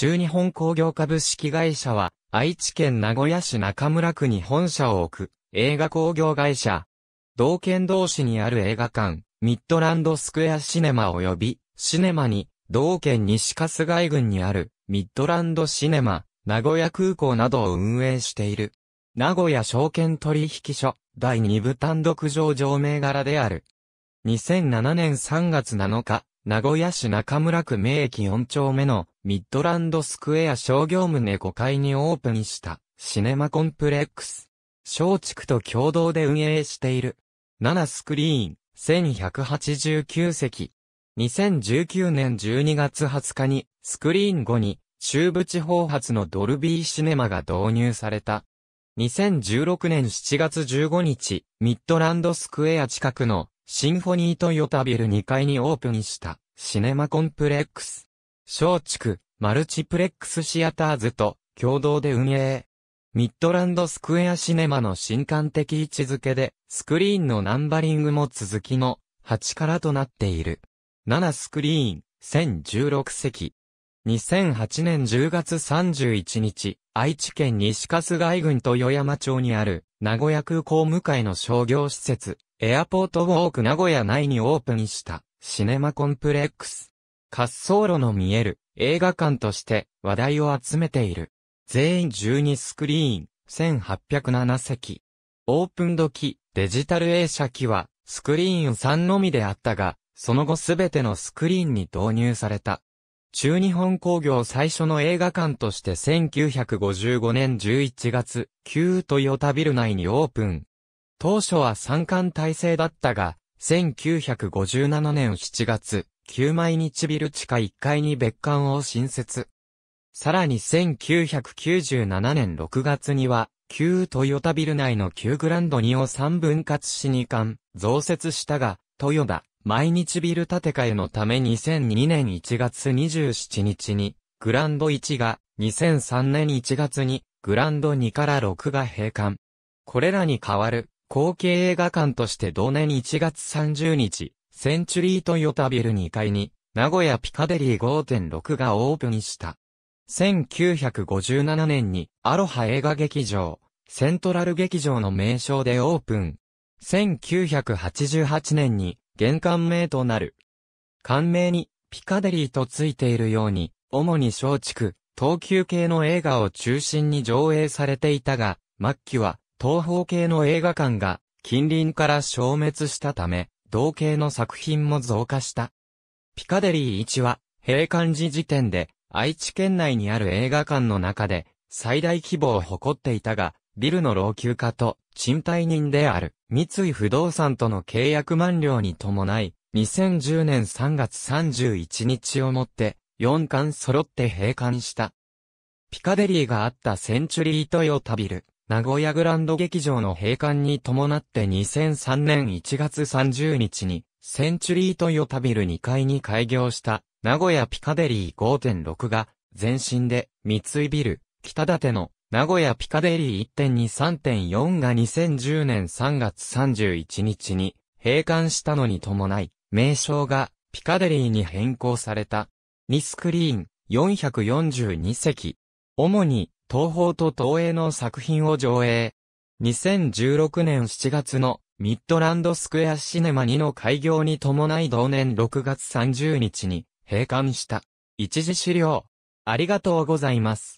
中日本工業株式会社は、愛知県名古屋市中村区に本社を置く、映画工業会社。同県同市にある映画館、ミッドランドスクエアシネマ及び、シネマに、同県西春日郡にある、ミッドランドシネマ、名古屋空港などを運営している。名古屋証券取引所、第2部単独上場銘柄である。2007年3月7日、名古屋市中村区名駅4丁目のミッドランドスクエア商業棟5階にオープンしたシネマコンプレックス。松竹と共同で運営している。7スクリーン、1189席。2019年12月20日に、スクリーン後に、中部地方発のドルビーシネマが導入された。2016年7月15日、ミッドランドスクエア近くのシンフォニートヨタビル2階にオープンしたシネマコンプレックス。松竹、マルチプレックスシアターズと共同で運営。ミッドランドスクエアシネマの新館的位置づけで、スクリーンのナンバリングも続きの8からとなっている。7スクリーン、1016席。2008年10月31日、愛知県西春日井郡豊山町にある、名古屋空港向かいの商業施設、エアポートウォーク名古屋内にオープンした、シネマコンプレックス。滑走路の見える映画館として話題を集めている。全員12スクリーン、1807席。オープン時、デジタル映写機は、スクリーン3のみであったが、その後すべてのスクリーンに導入された。中日本工業最初の映画館として1955年11月、旧ヨ田ビル内にオープン。当初は3館体制だったが、1957年7月、旧毎日ビル地下1階に別館を新設。さらに1997年6月には、旧トヨタビル内の旧グランド2を3分割し2館、増設したが、トヨタ、毎日ビル建て替えのため2002年1月27日に、グランド1が、2003年1月に、グランド2から6が閉館。これらに代わる、後継映画館として同年1月30日、センチュリートヨタビル2階に、名古屋ピカデリー5.6がオープンした。1957年に、アロハ映画劇場、セントラル劇場の名称でオープン。1988年に、玄関名となる。館名に、ピカデリーとついているように、主に松竹、東急系の映画を中心に上映されていたが、末期は、東方系の映画館が、近隣から消滅したため、同系の作品も増加した。ピカデリー1は、閉館時時点で、愛知県内にある映画館の中で、最大規模を誇っていたが、ビルの老朽化と、賃貸人である、三井不動産との契約満了に伴い、2010年3月31日をもって、4巻揃って閉館した。ピカデリーがあったセンチュリートヨタビル、名古屋グランド劇場の閉館に伴って2003年1月30日に、センチュリートヨタビル2階に開業した、名古屋ピカデリー5.6が、前身で、三井ビル、北館の、名古屋ピカデリー1.23.4が2010年3月31日に、閉館したのに伴い、名称が、ピカデリーに変更された。ニスクリーン、442席。主に、東宝と東映の作品を上映。2016年7月のミッドランドスクエアシネマ2の開業に伴い同年6月30日に閉館した。一時資料、ありがとうございます。